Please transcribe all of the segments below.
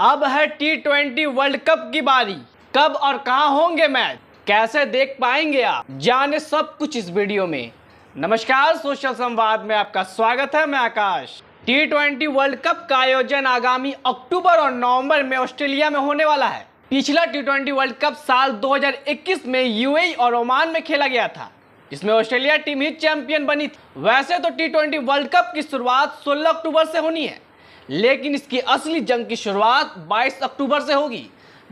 अब है T twenty World cup की बारी कब और कहाँ होंगे मैच कैसे देख पाएंगे आप जाने सब कुछ इस वीडियो में नमस्कार सोशल संवाद में आपका स्वागत है मैं Akash T twenty World Cup का आयोजन आगामी अक्टूबर और नवंबर में ऑस्ट्रेलिया में होने वाला है पिछला टी ट्वेंटी वर्ल्ड कप साल 2021 में यूएई और ओमान में खेला गया था इसमें ऑस्ट्रेलिया टीम ही चैंपियन बनी थी वैसे तो टी ट्वेंटी वर्ल्ड कप की शुरुआत सोलह अक्टूबर से होनी है लेकिन इसकी असली जंग की शुरुआत 22 अक्टूबर से होगी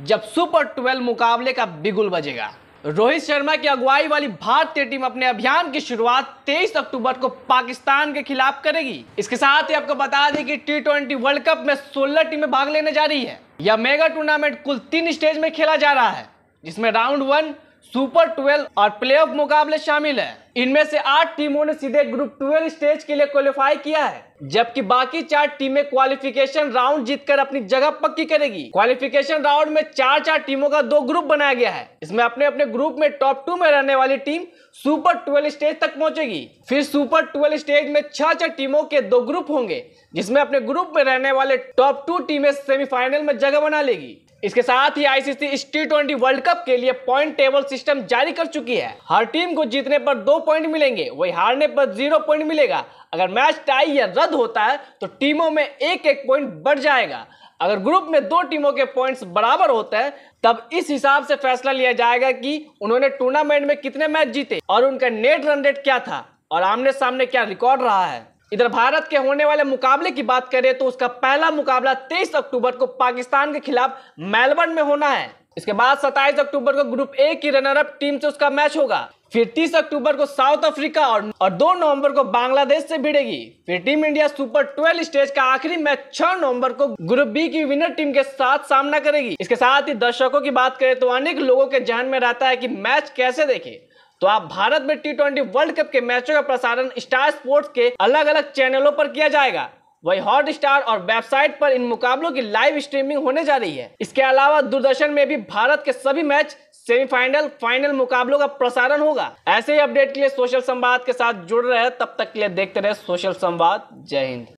जब सुपर 12 मुकाबले का बिगुल बजेगा रोहित शर्मा की अगुवाई वाली भारतीय टीम अपने अभियान की शुरुआत 23 अक्टूबर को पाकिस्तान के खिलाफ करेगी इसके साथ ही आपको बता दें कि टी ट्वेंटी वर्ल्ड कप में 16 टीमें भाग लेने जा रही है यह मेगा टूर्नामेंट कुल तीन स्टेज में खेला जा रहा है जिसमें राउंड वन सुपर ट्वेल्व और प्लेऑफ मुकाबले शामिल है इनमें से आठ टीमों ने सीधे ग्रुप ट्वेल्व स्टेज के लिए क्वालिफाई किया है जबकि बाकी चार टीमें क्वालिफिकेशन राउंड जीतकर अपनी जगह पक्की करेगी क्वालिफिकेशन राउंड में चार चार टीमों का दो ग्रुप बनाया गया है इसमें अपने अपने ग्रुप में टॉप टू में रहने वाली टीम सुपर ट्वेल्व स्टेज तक पहुंचेगी फिर सुपर ट्वेल्व स्टेज में छह छह टीमों के दो ग्रुप होंगे जिसमें अपने ग्रुप में रहने वाले टॉप टू टीमें सेमीफाइनल में जगह बना लेगी इसके साथ ही आईसीसी इस टी ट्वेंटी वर्ल्ड कप के लिए पॉइंट टेबल सिस्टम जारी कर चुकी है हर टीम को जीतने पर दो पॉइंट मिलेंगे वही हारने पर जीरो पॉइंट मिलेगा अगर मैच टाई या रद्द होता है तो टीमों में एक एक पॉइंट बढ़ जाएगा अगर ग्रुप में दो टीमों के पॉइंट्स बराबर होते हैं तब इस हिसाब से फैसला लिया जाएगा कि उन्होंने टूर्नामेंट में कितने मैच जीते और उनका नेट रन रेट क्या था और आमने सामने क्या रिकॉर्ड रहा है इधर भारत के होने वाले मुकाबले की बात करें तो उसका पहला मुकाबला 23 अक्टूबर को पाकिस्तान के खिलाफ मेलबर्न में होना है इसके बाद 27 अक्टूबर को ग्रुप ए की अप टीम से उसका मैच होगा फिर 30 अक्टूबर को साउथ अफ्रीका और और 2 नवंबर को बांग्लादेश से भिड़ेगी फिर टीम इंडिया सुपर 12 स्टेज का आखिरी मैच 6 नवंबर को ग्रुप बी की विनर टीम के साथ सामना करेगी इसके साथ ही दर्शकों की बात करें तो अनेक लोगों के जहन में रहता है कि मैच कैसे देखें तो आप भारत में टी वर्ल्ड कप के मैचों का प्रसारण स्टार स्पोर्ट्स के अलग अलग चैनलों पर किया जाएगा वही हॉट स्टार और वेबसाइट पर इन मुकाबलों की लाइव स्ट्रीमिंग होने जा रही है इसके अलावा दूरदर्शन में भी भारत के सभी मैच सेमीफाइनल फाइनल मुकाबलों का प्रसारण होगा ऐसे ही अपडेट के लिए सोशल संवाद के साथ जुड़ रहे तब तक के लिए देखते रहे सोशल संवाद जय हिंद